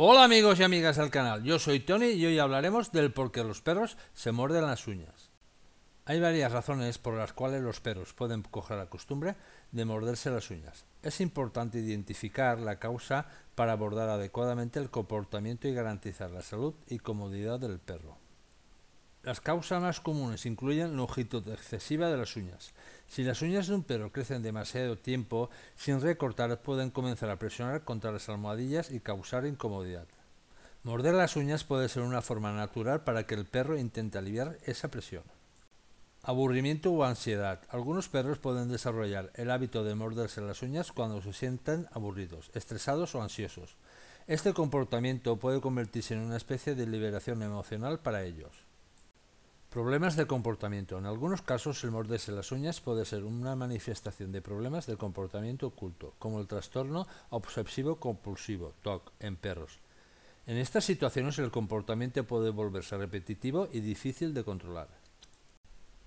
Hola amigos y amigas del canal, yo soy Tony y hoy hablaremos del por qué los perros se muerden las uñas. Hay varias razones por las cuales los perros pueden coger la costumbre de morderse las uñas. Es importante identificar la causa para abordar adecuadamente el comportamiento y garantizar la salud y comodidad del perro. Las causas más comunes incluyen longitud excesiva de las uñas. Si las uñas de un perro crecen demasiado tiempo sin recortar, pueden comenzar a presionar contra las almohadillas y causar incomodidad. Morder las uñas puede ser una forma natural para que el perro intente aliviar esa presión. Aburrimiento o ansiedad. Algunos perros pueden desarrollar el hábito de morderse las uñas cuando se sienten aburridos, estresados o ansiosos. Este comportamiento puede convertirse en una especie de liberación emocional para ellos. Problemas de comportamiento. En algunos casos, el morderse las uñas puede ser una manifestación de problemas de comportamiento oculto, como el trastorno obsesivo-compulsivo, TOC, en perros. En estas situaciones, el comportamiento puede volverse repetitivo y difícil de controlar.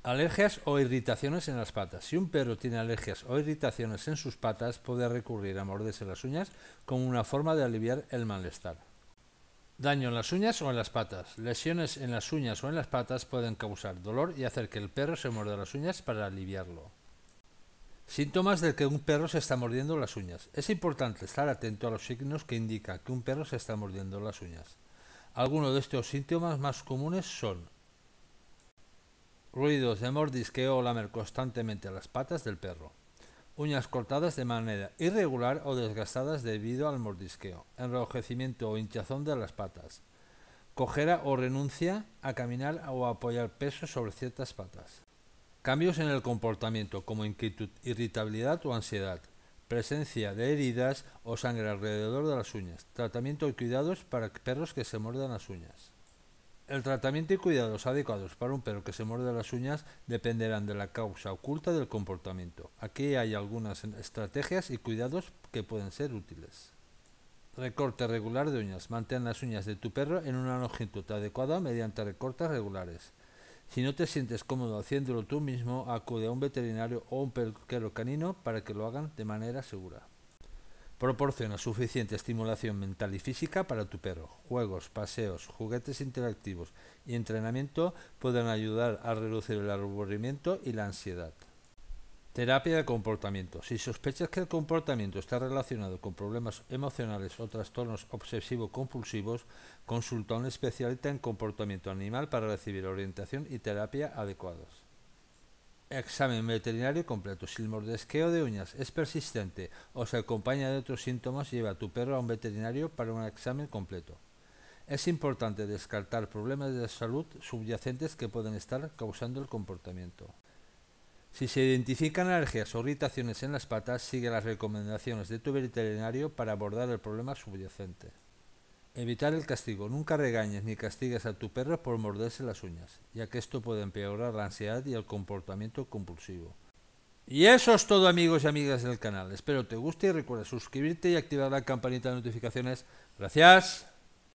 Alergias o irritaciones en las patas. Si un perro tiene alergias o irritaciones en sus patas, puede recurrir a morderse las uñas como una forma de aliviar el malestar. Daño en las uñas o en las patas. Lesiones en las uñas o en las patas pueden causar dolor y hacer que el perro se muerda las uñas para aliviarlo. Síntomas de que un perro se está mordiendo las uñas. Es importante estar atento a los signos que indica que un perro se está mordiendo las uñas. Algunos de estos síntomas más comunes son ruidos de mordisqueo o lamer constantemente las patas del perro uñas cortadas de manera irregular o desgastadas debido al mordisqueo, enrojecimiento o hinchazón de las patas, cojera o renuncia a caminar o a apoyar peso sobre ciertas patas. Cambios en el comportamiento como inquietud, irritabilidad o ansiedad, presencia de heridas o sangre alrededor de las uñas, tratamiento y cuidados para perros que se muerdan las uñas. El tratamiento y cuidados adecuados para un perro que se muerde las uñas dependerán de la causa oculta del comportamiento. Aquí hay algunas estrategias y cuidados que pueden ser útiles. Recorte regular de uñas. Mantén las uñas de tu perro en una longitud adecuada mediante recortes regulares. Si no te sientes cómodo haciéndolo tú mismo, acude a un veterinario o un perro canino para que lo hagan de manera segura. Proporciona suficiente estimulación mental y física para tu perro. Juegos, paseos, juguetes interactivos y entrenamiento pueden ayudar a reducir el aburrimiento y la ansiedad. Terapia de comportamiento. Si sospechas que el comportamiento está relacionado con problemas emocionales o trastornos obsesivo-compulsivos, consulta a un especialista en comportamiento animal para recibir orientación y terapia adecuados. Examen veterinario completo. Si el mordesqueo de uñas es persistente o se acompaña de otros síntomas, lleva a tu perro a un veterinario para un examen completo. Es importante descartar problemas de salud subyacentes que pueden estar causando el comportamiento. Si se identifican alergias o irritaciones en las patas, sigue las recomendaciones de tu veterinario para abordar el problema subyacente. Evitar el castigo. Nunca regañes ni castigues a tu perro por morderse las uñas, ya que esto puede empeorar la ansiedad y el comportamiento compulsivo. Y eso es todo amigos y amigas del canal. Espero te guste y recuerda suscribirte y activar la campanita de notificaciones. Gracias.